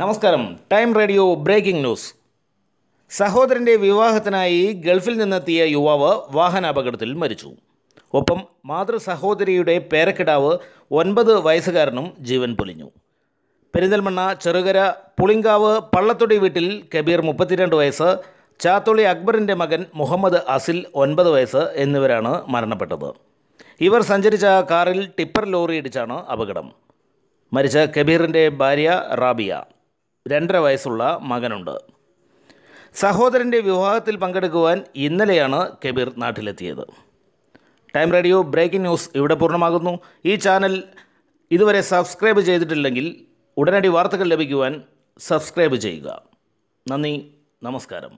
നമസ്കാരം time radio breaking news സഹോദരൻ്റെ വിവാഹത്തിനായി ഗൾഫിൽ നിന്നെത്തിയ യുവാവ് വാഹനാപകടത്തിൽ മരിച്ചു ഒപ്പം മാതൃ സഹോദരിയുടെ പേരക്കിടാവ് ഒൻപത് വയസ്സുകാരനും ജീവൻ പൊലിഞ്ഞു പെരിന്തൽമണ്ണ ചെറുകര പുളിങ്കാവ് പള്ളത്തൊടി വീട്ടിൽ കബീർ മുപ്പത്തിരണ്ട് വയസ്സ് ചാത്തോളി അക്ബറിൻ്റെ മകൻ മുഹമ്മദ് അസിൽ ഒൻപത് വയസ്സ് എന്നിവരാണ് മരണപ്പെട്ടത് ഇവർ സഞ്ചരിച്ച കാറിൽ ടിപ്പർ ലോറി ഇടിച്ചാണ് അപകടം മരിച്ച കബീറിൻ്റെ ഭാര്യ റാബിയ രണ്ടര വയസ്സുള്ള മകനുണ്ട് സഹോദരൻ്റെ വിവാഹത്തിൽ പങ്കെടുക്കുവാൻ ഇന്നലെയാണ് കബീർ നാട്ടിലെത്തിയത് ടൈം റേഡിയോ ബ്രേക്കിംഗ് ന്യൂസ് ഇവിടെ പൂർണ്ണമാകുന്നു ഈ ചാനൽ ഇതുവരെ സബ്സ്ക്രൈബ് ചെയ്തിട്ടില്ലെങ്കിൽ ഉടനടി വാർത്തകൾ ലഭിക്കുവാൻ സബ്സ്ക്രൈബ് ചെയ്യുക നന്ദി നമസ്കാരം